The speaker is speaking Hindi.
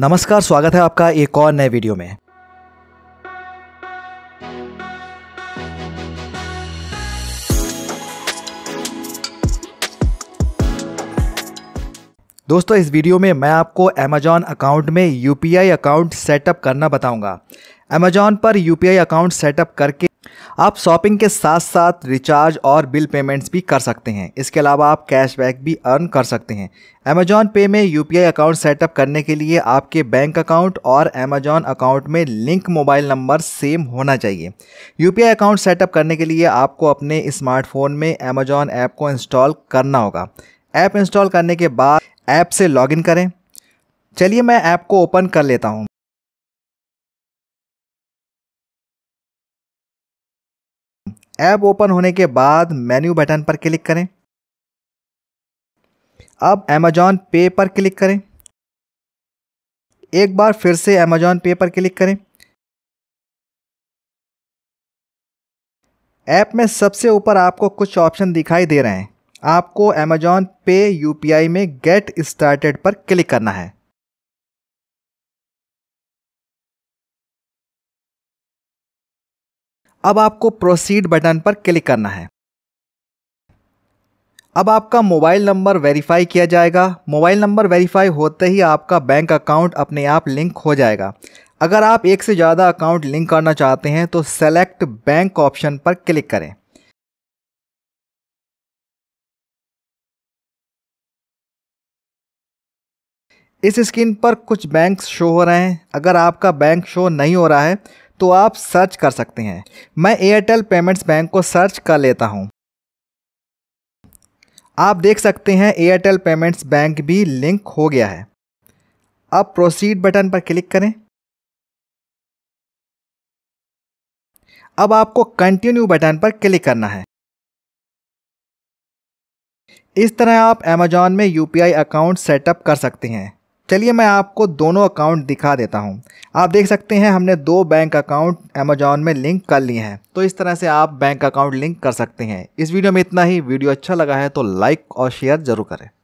नमस्कार स्वागत है आपका एक और नए वीडियो में दोस्तों इस वीडियो में मैं आपको अमेजॉन अकाउंट में यूपीआई अकाउंट सेटअप करना बताऊंगा अमेजॉन पर यू अकाउंट सेटअप करके आप शॉपिंग के साथ साथ रिचार्ज और बिल पेमेंट्स भी कर सकते हैं इसके अलावा आप कैशबैक भी अर्न कर सकते हैं अमेजॉन पे में यू अकाउंट सेटअप करने के लिए आपके बैंक अकाउंट और अमेजॉन अकाउंट में लिंक मोबाइल नंबर सेम होना चाहिए यू अकाउंट सेटअप करने के लिए आपको अपने स्मार्टफोन में अमेजॉन ऐप को इंस्टॉल करना होगा ऐप इंस्टॉल करने के बाद ऐप से लॉगिन करें चलिए मैं ऐप को ओपन कर लेता हूँ ऐप ओपन होने के बाद मेन्यू बटन पर क्लिक करें अब अमेजॉन पे पर क्लिक करें एक बार फिर से अमेजॉन पे पर क्लिक करें ऐप में सबसे ऊपर आपको कुछ ऑप्शन दिखाई दे रहे हैं आपको अमेजॉन पे यूपीआई में गेट स्टार्टेड पर क्लिक करना है अब आपको प्रोसीड बटन पर क्लिक करना है अब आपका मोबाइल नंबर वेरीफाई किया जाएगा मोबाइल नंबर वेरीफाई होते ही आपका बैंक अकाउंट अपने आप लिंक हो जाएगा अगर आप एक से ज़्यादा अकाउंट लिंक करना चाहते हैं तो सेलेक्ट बैंक ऑप्शन पर क्लिक करें इस स्क्रीन पर कुछ बैंक शो हो रहे हैं अगर आपका बैंक शो नहीं हो रहा है तो आप सर्च कर सकते हैं मैं एयरटेल पेमेंट्स बैंक को सर्च कर लेता हूं आप देख सकते हैं एयरटेल पेमेंट्स बैंक भी लिंक हो गया है अब प्रोसीड बटन पर क्लिक करें अब आपको कंटिन्यू बटन पर क्लिक करना है इस तरह आप अमेजॉन में यूपीआई अकाउंट सेटअप कर सकते हैं चलिए मैं आपको दोनों अकाउंट दिखा देता हूँ आप देख सकते हैं हमने दो बैंक अकाउंट अमेजॉन में लिंक कर लिए हैं तो इस तरह से आप बैंक अकाउंट लिंक कर सकते हैं इस वीडियो में इतना ही वीडियो अच्छा लगा है तो लाइक और शेयर ज़रूर करें